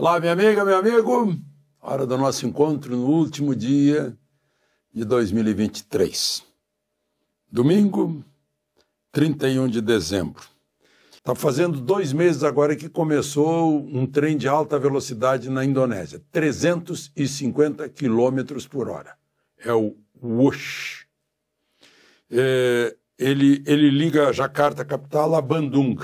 Olá, minha amiga, meu amigo. Hora do nosso encontro no último dia de 2023. Domingo, 31 de dezembro. Está fazendo dois meses agora que começou um trem de alta velocidade na Indonésia, 350 quilômetros por hora. É o WUSH. É, ele, ele liga Jakarta, capital, a Bandung.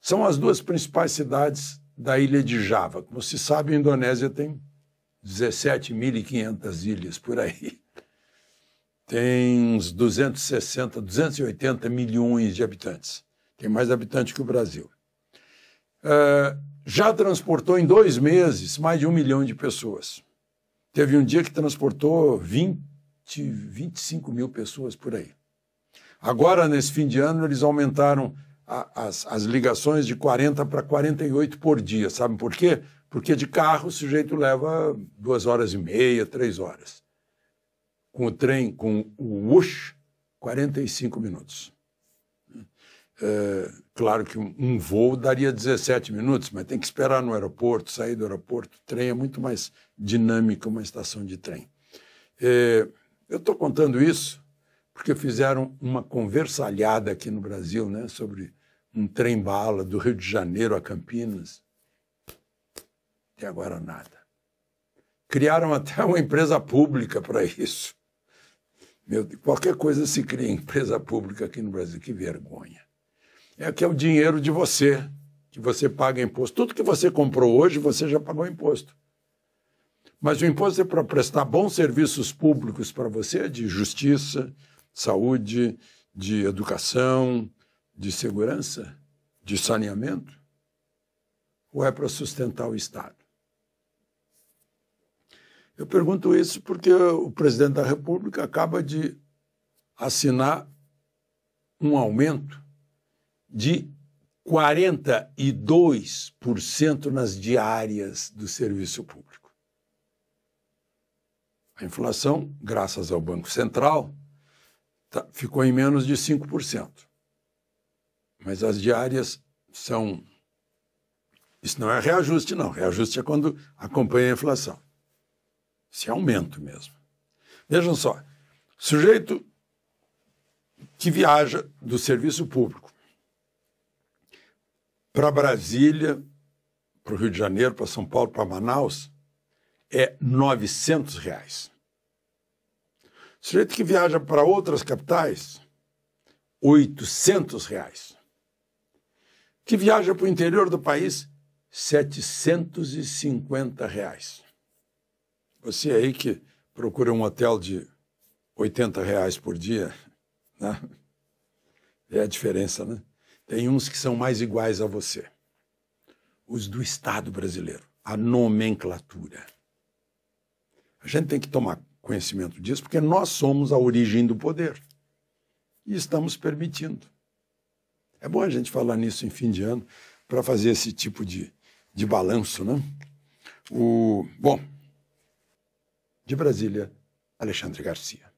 São as duas principais cidades da ilha de Java. Como se sabe, a Indonésia tem 17.500 ilhas por aí. Tem uns 260, 280 milhões de habitantes. Tem mais habitantes que o Brasil. Uh, já transportou em dois meses mais de um milhão de pessoas. Teve um dia que transportou 20, 25 mil pessoas por aí. Agora, nesse fim de ano, eles aumentaram as, as ligações de 40 para 48 por dia. Sabe por quê? Porque de carro o sujeito leva duas horas e meia, três horas. Com o trem, com o USH, 45 minutos. É, claro que um voo daria 17 minutos, mas tem que esperar no aeroporto, sair do aeroporto. O trem é muito mais dinâmico uma estação de trem. É, eu estou contando isso porque fizeram uma conversalhada aqui no Brasil né, sobre um trem-bala do Rio de Janeiro a Campinas. Até agora nada. Criaram até uma empresa pública para isso. Meu, qualquer coisa se cria em empresa pública aqui no Brasil, que vergonha. É que é o dinheiro de você, que você paga imposto. Tudo que você comprou hoje, você já pagou imposto. Mas o imposto é para prestar bons serviços públicos para você, de justiça, saúde, de educação, de segurança, de saneamento? Ou é para sustentar o Estado? Eu pergunto isso porque o presidente da República acaba de assinar um aumento de 42% nas diárias do serviço público. A inflação, graças ao Banco Central, tá, ficou em menos de 5%. Mas as diárias são. Isso não é reajuste, não. Reajuste é quando acompanha a inflação. Isso é aumento mesmo. Vejam só: sujeito que viaja do serviço público para Brasília, para o Rio de Janeiro, para São Paulo, para Manaus, é R$ 900. Reais. O sujeito que viaja para outras capitais, 800 reais. Que viaja para o interior do país, 750 reais. Você aí que procura um hotel de 80 reais por dia, né? É a diferença, né? Tem uns que são mais iguais a você. Os do Estado brasileiro, a nomenclatura. A gente tem que tomar conhecimento disso, porque nós somos a origem do poder e estamos permitindo. É bom a gente falar nisso em fim de ano para fazer esse tipo de, de balanço, né? O, bom, de Brasília, Alexandre Garcia.